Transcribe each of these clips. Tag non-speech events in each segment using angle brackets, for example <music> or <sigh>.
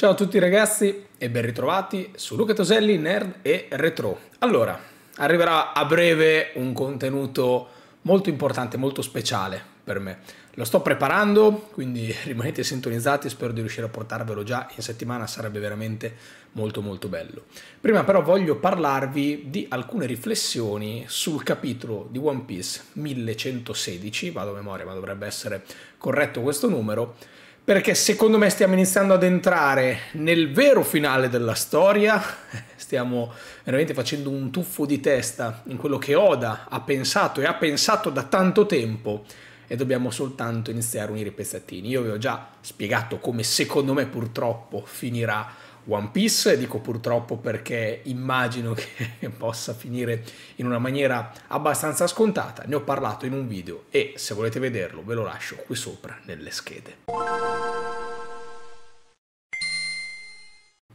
Ciao a tutti ragazzi e ben ritrovati su Luca Toselli, Nerd e Retro. Allora, arriverà a breve un contenuto molto importante, molto speciale per me. Lo sto preparando, quindi <laughs> rimanete sintonizzati, spero di riuscire a portarvelo già in settimana, sarebbe veramente molto molto bello. Prima però voglio parlarvi di alcune riflessioni sul capitolo di One Piece 1116, vado a memoria ma dovrebbe essere corretto questo numero, perché secondo me stiamo iniziando ad entrare nel vero finale della storia, stiamo veramente facendo un tuffo di testa in quello che Oda ha pensato e ha pensato da tanto tempo e dobbiamo soltanto iniziare a unire i pezzettini. Io vi ho già spiegato come secondo me purtroppo finirà One Piece, dico purtroppo perché immagino che <laughs> possa finire in una maniera abbastanza scontata, ne ho parlato in un video e se volete vederlo ve lo lascio qui sopra nelle schede.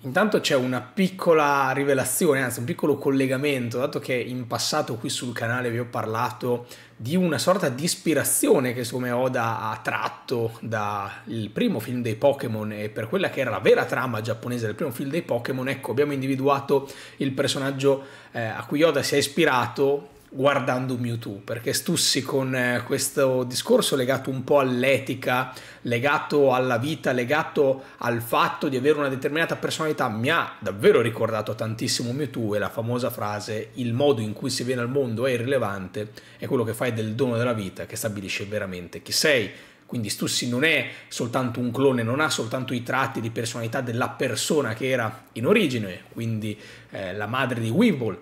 Intanto c'è una piccola rivelazione, anzi un piccolo collegamento, dato che in passato qui sul canale vi ho parlato di una sorta di ispirazione che secondo Oda ha tratto dal primo film dei Pokémon e per quella che era la vera trama giapponese del primo film dei Pokémon, ecco abbiamo individuato il personaggio eh, a cui Oda si è ispirato guardando Mewtwo, perché Stussi con eh, questo discorso legato un po' all'etica, legato alla vita, legato al fatto di avere una determinata personalità, mi ha davvero ricordato tantissimo Mewtwo e la famosa frase il modo in cui si viene al mondo è irrilevante, è quello che fai del dono della vita che stabilisce veramente chi sei. Quindi Stussi non è soltanto un clone, non ha soltanto i tratti di personalità della persona che era in origine, quindi eh, la madre di Weevil,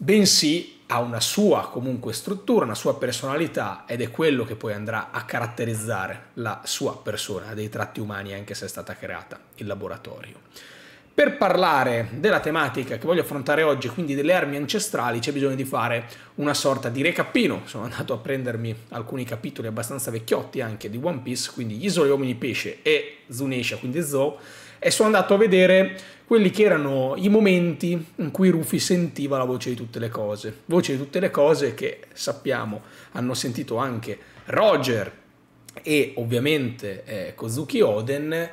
bensì ha una sua comunque struttura, una sua personalità ed è quello che poi andrà a caratterizzare la sua persona, dei tratti umani anche se è stata creata in laboratorio. Per parlare della tematica che voglio affrontare oggi, quindi delle armi ancestrali, c'è bisogno di fare una sorta di recappino. Sono andato a prendermi alcuni capitoli abbastanza vecchiotti anche di One Piece, quindi gli Isole Uomini Pesce e Zunesha, quindi Zo, e sono andato a vedere quelli che erano i momenti in cui Rufy sentiva la voce di tutte le cose. Voce di tutte le cose che sappiamo hanno sentito anche Roger e ovviamente eh, Kozuki Oden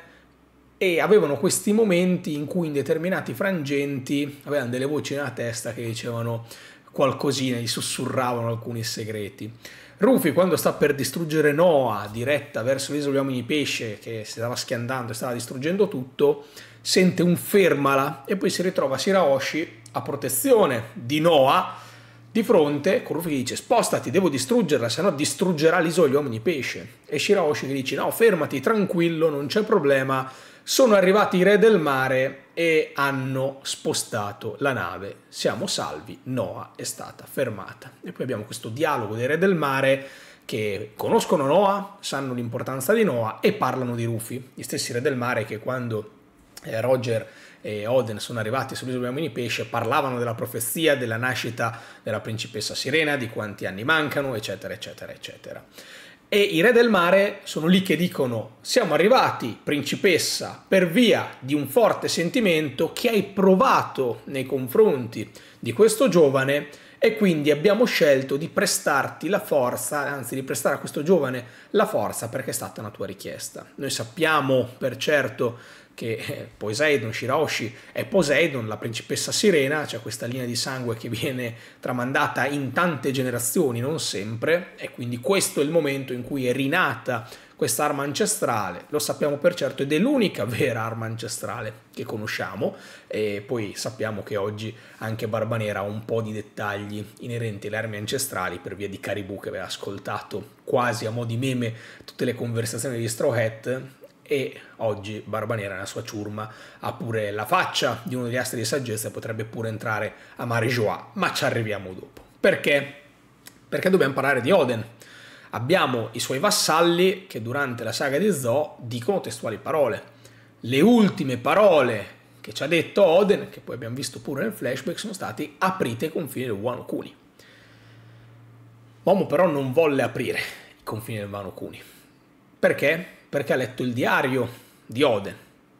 e avevano questi momenti in cui in determinati frangenti avevano delle voci nella testa che dicevano qualcosina, gli sussurravano alcuni segreti. Rufy, quando sta per distruggere Noah, diretta verso l'isola degli uomini pesce, che si stava schiandando e stava distruggendo tutto, sente un fermala e poi si ritrova Sirahoshi a protezione di Noah, di fronte, Kurufi dice spostati, devo distruggerla, se no distruggerà gli uomini pesce. E Shiraoshi che dice no, fermati, tranquillo, non c'è problema. Sono arrivati i re del mare e hanno spostato la nave. Siamo salvi, Noah è stata fermata. E poi abbiamo questo dialogo dei re del mare che conoscono Noah, sanno l'importanza di Noah e parlano di Rufi, gli stessi re del mare che quando eh, Roger e Oden sono arrivati sull'isola degli uomini pesce, parlavano della profezia, della nascita della principessa Sirena, di quanti anni mancano, eccetera, eccetera, eccetera. E i re del mare sono lì che dicono siamo arrivati, principessa, per via di un forte sentimento che hai provato nei confronti di questo giovane e quindi abbiamo scelto di prestarti la forza, anzi di prestare a questo giovane la forza perché è stata una tua richiesta. Noi sappiamo per certo che eh, Poseidon, Shiroshi è Poseidon, la principessa sirena, c'è cioè questa linea di sangue che viene tramandata in tante generazioni, non sempre, e quindi questo è il momento in cui è rinata questa arma ancestrale, lo sappiamo per certo ed è l'unica vera arma ancestrale che conosciamo e poi sappiamo che oggi anche Barbanera ha un po' di dettagli inerenti alle armi ancestrali per via di Caribou che aveva ascoltato quasi a mo' di meme tutte le conversazioni di Straw Hat e oggi Barba Nera nella sua ciurma ha pure la faccia di uno degli astri di saggezza e potrebbe pure entrare a Mare Joa, ma ci arriviamo dopo. Perché? Perché dobbiamo parlare di Oden. Abbiamo i suoi vassalli che durante la saga di Zo dicono testuali parole. Le ultime parole che ci ha detto Oden, che poi abbiamo visto pure nel flashback, sono stati aprite i confini del Wano Kuni. L'uomo però non volle aprire i confini del Wano Kuni. Perché? perché ha letto il diario di Oden,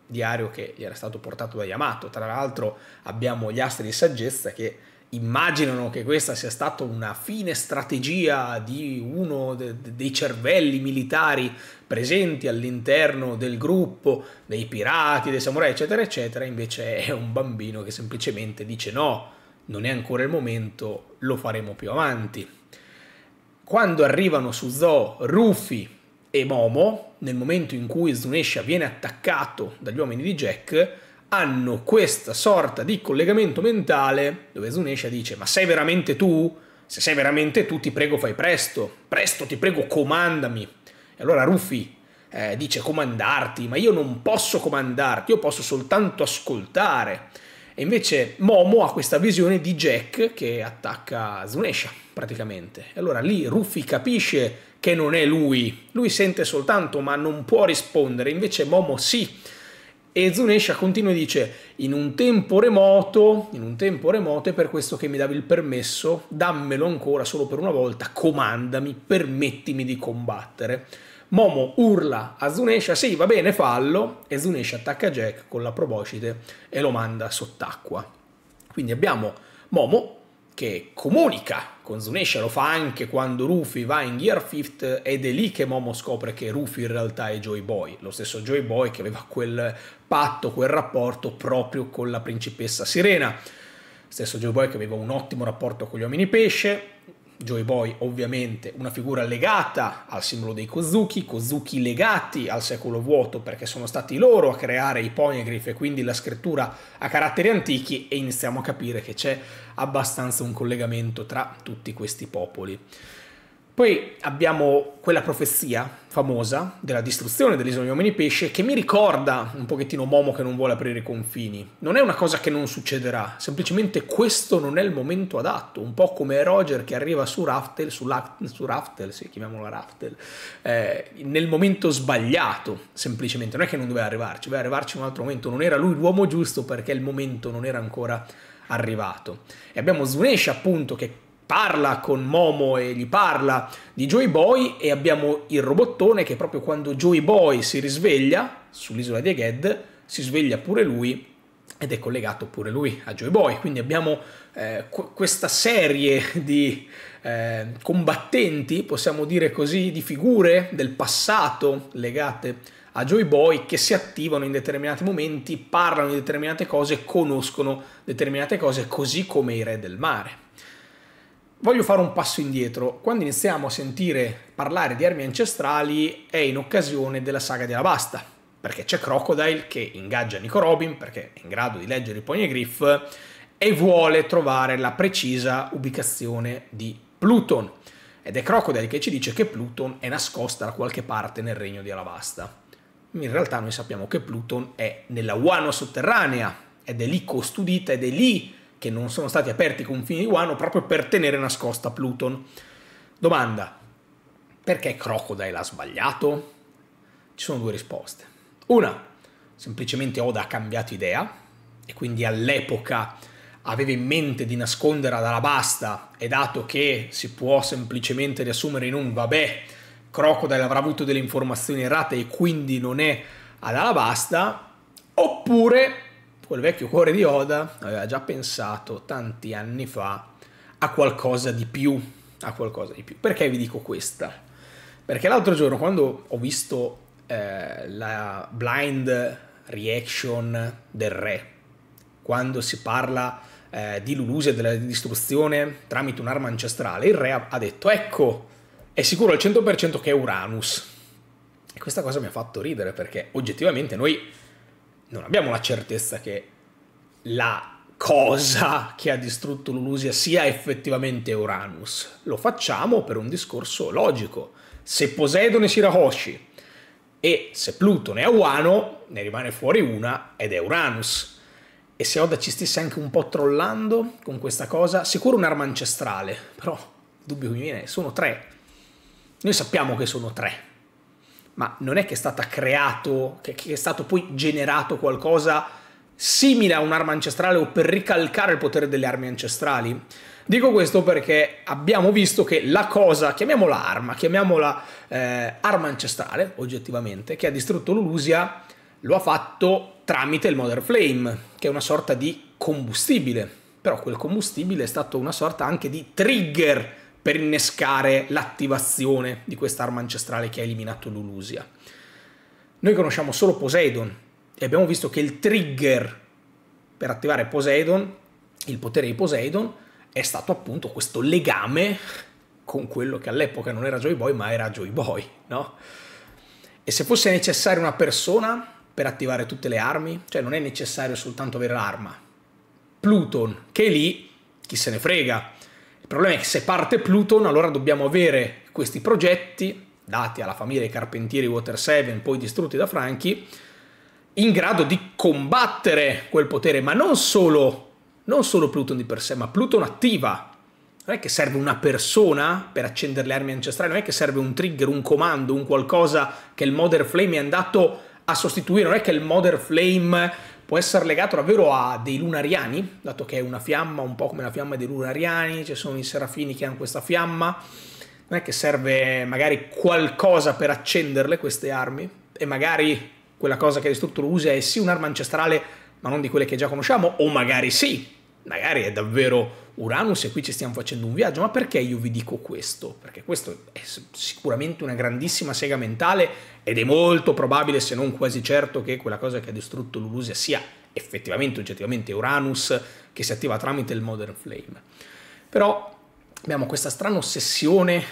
diario che gli era stato portato da Yamato. Tra l'altro abbiamo gli astri di saggezza che immaginano che questa sia stata una fine strategia di uno de- dei cervelli militari presenti all'interno del gruppo, dei pirati, dei samurai, eccetera, eccetera, invece è un bambino che semplicemente dice no, non è ancora il momento, lo faremo più avanti. Quando arrivano su Zo, Rufy e Momo, nel momento in cui Zunesha viene attaccato dagli uomini di Jack, hanno questa sorta di collegamento mentale dove Zunesha dice ma sei veramente tu? Se sei veramente tu ti prego fai presto, presto ti prego comandami. E allora Ruffy eh, dice comandarti, ma io non posso comandarti, io posso soltanto ascoltare. E invece Momo ha questa visione di Jack che attacca Zunesha praticamente. E allora lì Ruffy capisce che non è lui. Lui sente soltanto ma non può rispondere, invece Momo sì. E Zunesha continua e dice, in un tempo remoto, in un tempo remoto è per questo che mi davi il permesso, dammelo ancora solo per una volta, comandami, permettimi di combattere. Momo urla a Zunesha, sì va bene fallo, e Zunesha attacca Jack con la proboscide e lo manda sott'acqua. Quindi abbiamo Momo che comunica con Zunesha, lo fa anche quando Rufy va in Gear Fifth ed è lì che Momo scopre che Rufy in realtà è Joy Boy, lo stesso Joy Boy che aveva quel patto, quel rapporto proprio con la principessa Sirena, stesso Joy Boy che aveva un ottimo rapporto con gli uomini pesce, Joy Boy ovviamente una figura legata al simbolo dei Kozuki, Kozuki legati al secolo vuoto perché sono stati loro a creare i poneglyph e quindi la scrittura a caratteri antichi e iniziamo a capire che c'è abbastanza un collegamento tra tutti questi popoli. Poi abbiamo quella profezia famosa della distruzione dell'isola di uomini e pesce che mi ricorda un pochettino Momo che non vuole aprire i confini. Non è una cosa che non succederà, semplicemente questo non è il momento adatto, un po' come Roger che arriva su Raftel, su, su Raftel, sì, chiamiamola Raftel, eh, nel momento sbagliato, semplicemente. Non è che non doveva arrivarci, doveva arrivarci in un altro momento, non era lui l'uomo giusto perché il momento non era ancora arrivato. E abbiamo Zunesha appunto che parla con Momo e gli parla di Joy Boy e abbiamo il robottone che proprio quando Joy Boy si risveglia sull'isola di Eged si sveglia pure lui ed è collegato pure lui a Joy Boy. Quindi abbiamo eh, qu questa serie di eh, combattenti, possiamo dire così, di figure del passato legate a Joy Boy che si attivano in determinati momenti, parlano di determinate cose, conoscono determinate cose, così come i re del mare. Voglio fare un passo indietro. Quando iniziamo a sentire parlare di armi ancestrali è in occasione della saga di Alabasta, perché c'è Crocodile che ingaggia Nico Robin perché è in grado di leggere i Ponegriff e vuole trovare la precisa ubicazione di Pluton. Ed è Crocodile che ci dice che Pluton è nascosta da qualche parte nel regno di Alabasta. In realtà noi sappiamo che Pluton è nella Wano sotterranea ed è lì custodita ed è lì che non sono stati aperti i confini di Wano proprio per tenere nascosta Pluton. Domanda, perché Crocodile ha sbagliato? Ci sono due risposte. Una, semplicemente Oda ha cambiato idea e quindi all'epoca aveva in mente di nascondere ad Alabasta e dato che si può semplicemente riassumere in un vabbè, Crocodile avrà avuto delle informazioni errate e quindi non è ad Alabasta, oppure quel vecchio cuore di Oda aveva già pensato tanti anni fa a qualcosa di più, a qualcosa di più. Perché vi dico questa? Perché l'altro giorno quando ho visto eh, la blind reaction del re, quando si parla eh, di Luluse e della distruzione tramite un'arma ancestrale, il re ha detto ecco, è sicuro al 100% che è Uranus. E questa cosa mi ha fatto ridere perché oggettivamente noi non abbiamo la certezza che la cosa che ha distrutto l'Ulusia sia effettivamente Uranus. Lo facciamo per un discorso logico. Se Poseidone è Shirahoshi e se Plutone è Uano, ne rimane fuori una ed è Uranus. E se Oda ci stesse anche un po' trollando con questa cosa, sicuro un'arma ancestrale, però il dubbio che mi viene sono tre. Noi sappiamo che sono tre ma non è che è stato creato, che, che è stato poi generato qualcosa simile a un'arma ancestrale o per ricalcare il potere delle armi ancestrali. Dico questo perché abbiamo visto che la cosa, chiamiamola arma, chiamiamola eh, arma ancestrale, oggettivamente, che ha distrutto l'Ulusia, lo ha fatto tramite il Mother Flame, che è una sorta di combustibile. Però quel combustibile è stato una sorta anche di trigger per innescare l'attivazione di quest'arma ancestrale che ha eliminato l'Ulusia. Noi conosciamo solo Poseidon e abbiamo visto che il trigger per attivare Poseidon, il potere di Poseidon, è stato appunto questo legame con quello che all'epoca non era Joy Boy ma era Joy Boy, no? E se fosse necessaria una persona per attivare tutte le armi, cioè non è necessario soltanto avere l'arma. Pluton, che è lì chi se ne frega, il problema è che se parte Pluton, allora dobbiamo avere questi progetti, dati alla famiglia dei carpentieri Water 7, poi distrutti da Franchi, in grado di combattere quel potere, ma non solo, non solo Pluton di per sé, ma Pluton attiva. Non è che serve una persona per accendere le armi ancestrali, non è che serve un trigger, un comando, un qualcosa che il Mother Flame è andato a sostituire, non è che il Mother Flame può essere legato davvero a dei lunariani, dato che è una fiamma un po' come la fiamma dei lunariani, ci sono i serafini che hanno questa fiamma, non è che serve magari qualcosa per accenderle queste armi e magari quella cosa che Distrutto usa è sì un'arma ancestrale ma non di quelle che già conosciamo o magari sì, magari è davvero Uranus e qui ci stiamo facendo un viaggio, ma perché io vi dico questo? Perché questo è sicuramente una grandissima sega mentale ed è molto probabile, se non quasi certo, che quella cosa che ha distrutto l'Ulusia sia effettivamente, oggettivamente Uranus che si attiva tramite il Modern Flame. Però abbiamo questa strana ossessione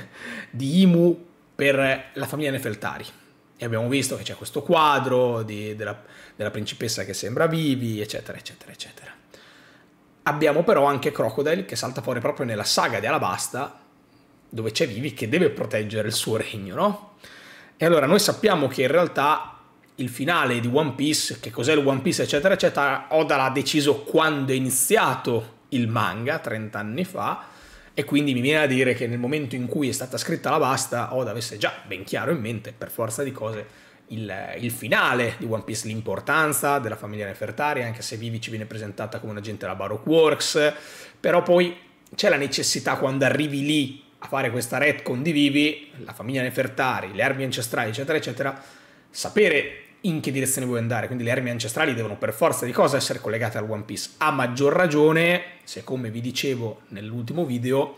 <laughs> di Imu per la famiglia Nefeltari. E abbiamo visto che c'è questo quadro di, della, della principessa che sembra vivi, eccetera, eccetera, eccetera. Abbiamo però anche Crocodile che salta fuori proprio nella saga di Alabasta, dove c'è Vivi che deve proteggere il suo regno, no? E allora noi sappiamo che in realtà il finale di One Piece, che cos'è il One Piece, eccetera, eccetera, Oda l'ha deciso quando è iniziato il manga, 30 anni fa, e quindi mi viene a dire che nel momento in cui è stata scritta Alabasta, Oda avesse già ben chiaro in mente, per forza di cose, il, il, finale di One Piece, l'importanza della famiglia Nefertari, anche se Vivi ci viene presentata come un agente della Baroque Works, però poi c'è la necessità quando arrivi lì a fare questa retcon di Vivi, la famiglia Nefertari, le armi ancestrali, eccetera, eccetera, sapere in che direzione vuoi andare, quindi le armi ancestrali devono per forza di cosa essere collegate al One Piece. A maggior ragione, se come vi dicevo nell'ultimo video,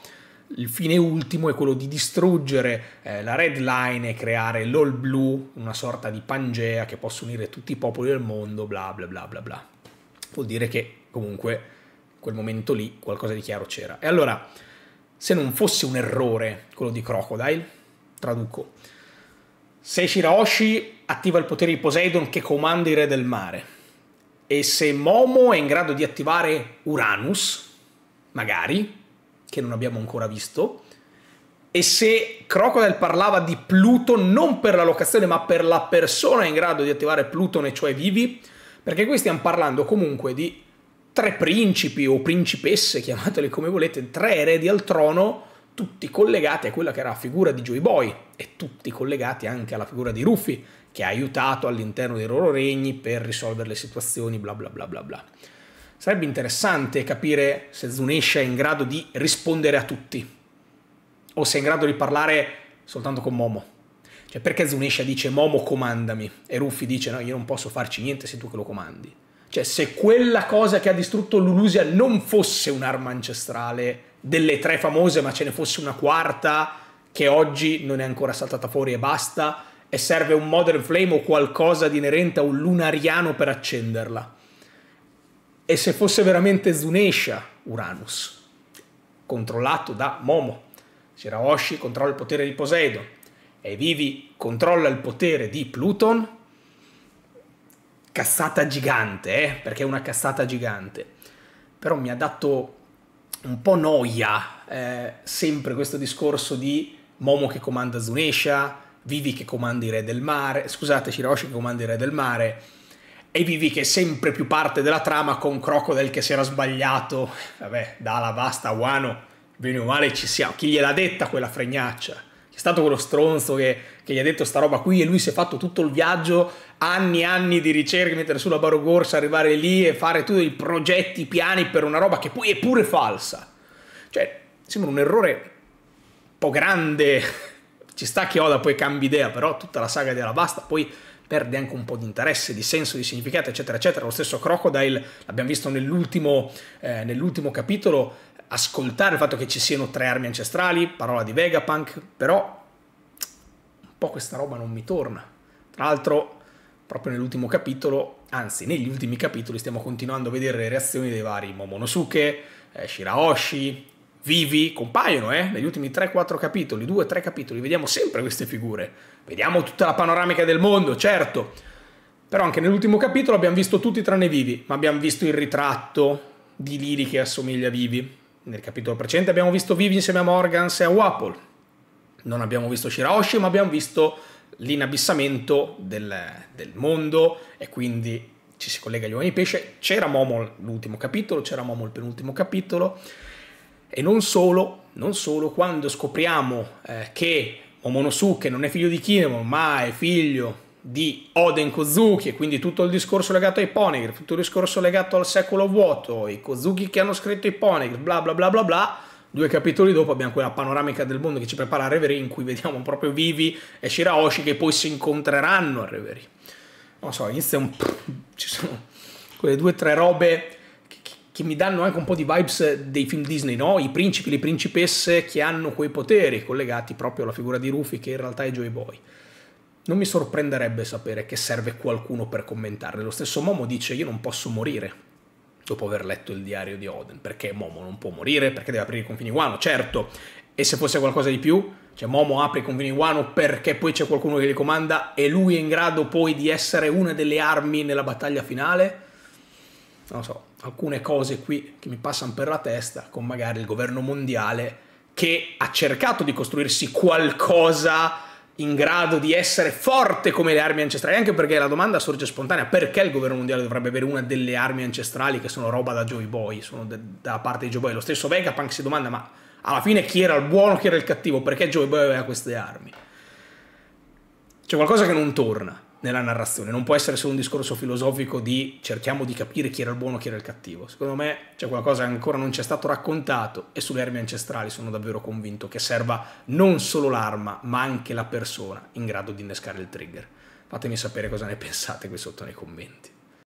il fine ultimo è quello di distruggere eh, la Red Line e creare l'All Blue, una sorta di Pangea che possa unire tutti i popoli del mondo, bla bla bla bla bla. Vuol dire che comunque in quel momento lì qualcosa di chiaro c'era. E allora, se non fosse un errore quello di Crocodile, traduco, se Shiraoshi attiva il potere di Poseidon che comanda i re del mare, e se Momo è in grado di attivare Uranus, magari, che non abbiamo ancora visto. E se Crocodile parlava di Pluto non per la locazione, ma per la persona in grado di attivare Pluton, e cioè vivi, perché qui stiamo parlando comunque di tre principi o principesse, chiamateli come volete, tre eredi al trono, tutti collegati a quella che era la figura di Joy Boy e tutti collegati anche alla figura di Ruffy, che ha aiutato all'interno dei loro regni per risolvere le situazioni, bla bla bla bla bla. Sarebbe interessante capire se Zunesha è in grado di rispondere a tutti o se è in grado di parlare soltanto con Momo. Cioè perché Zunesha dice Momo comandami e Ruffy dice no io non posso farci niente se tu che lo comandi. Cioè se quella cosa che ha distrutto Lulusia non fosse un'arma ancestrale delle tre famose ma ce ne fosse una quarta che oggi non è ancora saltata fuori e basta e serve un Modern Flame o qualcosa di inerente a un lunariano per accenderla e se fosse veramente Zunesha Uranus, controllato da Momo, Shiraoshi controlla il potere di Poseidon e Vivi controlla il potere di Pluton, cassata gigante, eh? perché è una cassata gigante, però mi ha dato un po' noia eh, sempre questo discorso di Momo che comanda Zunesha, Vivi che comanda i re del mare, scusate, Shiraoshi che comanda i re del mare, e vivi che è sempre più parte della trama con Crocodile che si era sbagliato. Vabbè, Dala, basta, Wano, bene o male ci siamo. Chi gliel'ha detta quella fregnaccia? C'è stato quello stronzo che, che, gli ha detto sta roba qui e lui si è fatto tutto il viaggio, anni e anni di ricerche, mettere sulla barogorsa, arrivare lì e fare tutti i progetti, i piani per una roba che poi è pure falsa. Cioè, sembra un errore un po' grande. Ci sta che Oda poi cambi idea, però tutta la saga di Alabasta poi perde anche un po' di interesse, di senso, di significato, eccetera, eccetera. Lo stesso Crocodile, l'abbiamo visto nell'ultimo, eh, nell'ultimo capitolo, ascoltare il fatto che ci siano tre armi ancestrali, parola di Vegapunk, però un po' questa roba non mi torna. Tra l'altro, proprio nell'ultimo capitolo, anzi negli ultimi capitoli, stiamo continuando a vedere le reazioni dei vari Momonosuke, eh, Shirahoshi, vivi compaiono, eh? Negli ultimi 3-4 capitoli, 2-3 capitoli, vediamo sempre queste figure. Vediamo tutta la panoramica del mondo, certo. Però anche nell'ultimo capitolo abbiamo visto tutti tranne Vivi, ma abbiamo visto il ritratto di Lili che assomiglia a Vivi. Nel capitolo precedente abbiamo visto Vivi insieme a Morgans e a Wapol. Non abbiamo visto Shiraoshi, ma abbiamo visto l'inabissamento del, del mondo e quindi ci si collega agli uomini pesce. C'era Momol l'ultimo capitolo, c'era Momol penultimo capitolo. E non solo, non solo quando scopriamo eh, che Omonosuke non è figlio di Kinemon, ma è figlio di Oden Kozuki e quindi tutto il discorso legato ai Poneglyph, tutto il discorso legato al secolo vuoto, i Kozuki che hanno scritto i Poneglyph, bla bla bla bla bla, due capitoli dopo abbiamo quella panoramica del mondo che ci prepara a Reverie in cui vediamo proprio Vivi e Shiraoshi che poi si incontreranno a Reverie. Non so, inizia un... <laughs> ci sono quelle due o tre robe che mi danno anche un po' di vibes dei film Disney, no? I principi, le principesse che hanno quei poteri collegati proprio alla figura di Rufy che in realtà è Joy Boy. Non mi sorprenderebbe sapere che serve qualcuno per commentarle. Lo stesso Momo dice io non posso morire dopo aver letto il diario di Oden, perché Momo non può morire, perché deve aprire i confini guano, certo. E se fosse qualcosa di più, cioè Momo apre i confini guano perché poi c'è qualcuno che li comanda e lui è in grado poi di essere una delle armi nella battaglia finale? Non lo so, alcune cose qui che mi passano per la testa con magari il governo mondiale che ha cercato di costruirsi qualcosa in grado di essere forte come le armi ancestrali, anche perché la domanda sorge spontanea, perché il governo mondiale dovrebbe avere una delle armi ancestrali che sono roba da Joy Boy, sono da parte di Joy Boy, lo stesso Vegapunk si domanda ma alla fine chi era il buono, chi era il cattivo, perché Joy Boy aveva queste armi? C'è qualcosa che non torna nella narrazione, non può essere solo un discorso filosofico di cerchiamo di capire chi era il buono e chi era il cattivo. Secondo me c'è qualcosa che ancora non ci è stato raccontato e sulle armi ancestrali sono davvero convinto che serva non solo l'arma, ma anche la persona in grado di innescare il trigger. Fatemi sapere cosa ne pensate qui sotto nei commenti.